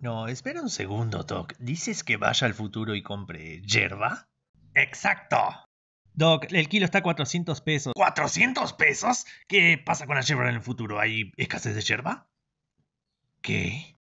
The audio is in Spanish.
No, espera un segundo, Doc. ¿Dices que vaya al futuro y compre yerba? Exacto. Doc, el kilo está a 400 pesos. ¿400 pesos? ¿Qué pasa con la yerba en el futuro? ¿Hay escasez de yerba? ¿Qué?